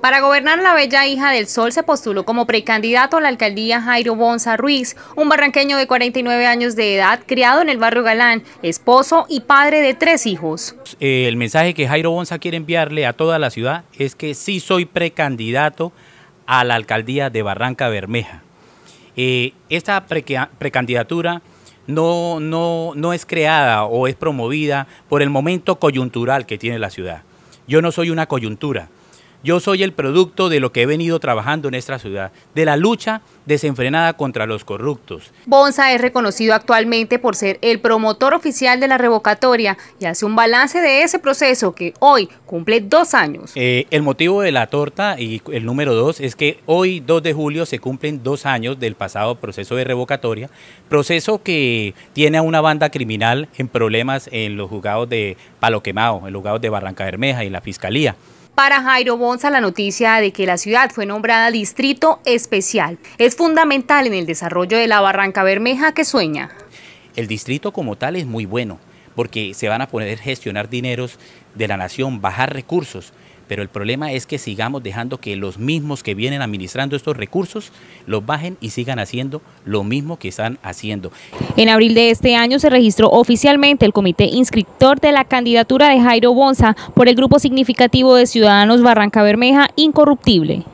Para gobernar la bella hija del sol se postuló como precandidato a la alcaldía Jairo Bonza Ruiz, un barranqueño de 49 años de edad, criado en el barrio Galán, esposo y padre de tres hijos. Eh, el mensaje que Jairo Bonza quiere enviarle a toda la ciudad es que sí soy precandidato a la alcaldía de Barranca Bermeja. Eh, esta precandidatura no, no es creada o es promovida por el momento coyuntural que tiene la ciudad. Yo no soy una coyuntura yo soy el producto de lo que he venido trabajando en esta ciudad, de la lucha desenfrenada contra los corruptos. Bonza es reconocido actualmente por ser el promotor oficial de la revocatoria y hace un balance de ese proceso que hoy cumple dos años. Eh, el motivo de la torta y el número dos es que hoy, 2 de julio, se cumplen dos años del pasado proceso de revocatoria, proceso que tiene a una banda criminal en problemas en los juzgados de Palo Quemado, en los juzgados de Barranca Bermeja y la Fiscalía. Para Jairo Bonza, la noticia de que la ciudad fue nombrada distrito especial es fundamental en el desarrollo de la Barranca Bermeja que sueña. El distrito como tal es muy bueno, porque se van a poder gestionar dineros de la nación, bajar recursos, pero el problema es que sigamos dejando que los mismos que vienen administrando estos recursos los bajen y sigan haciendo lo mismo que están haciendo. En abril de este año se registró oficialmente el comité inscriptor de la candidatura de Jairo Bonza por el grupo significativo de Ciudadanos Barranca Bermeja Incorruptible.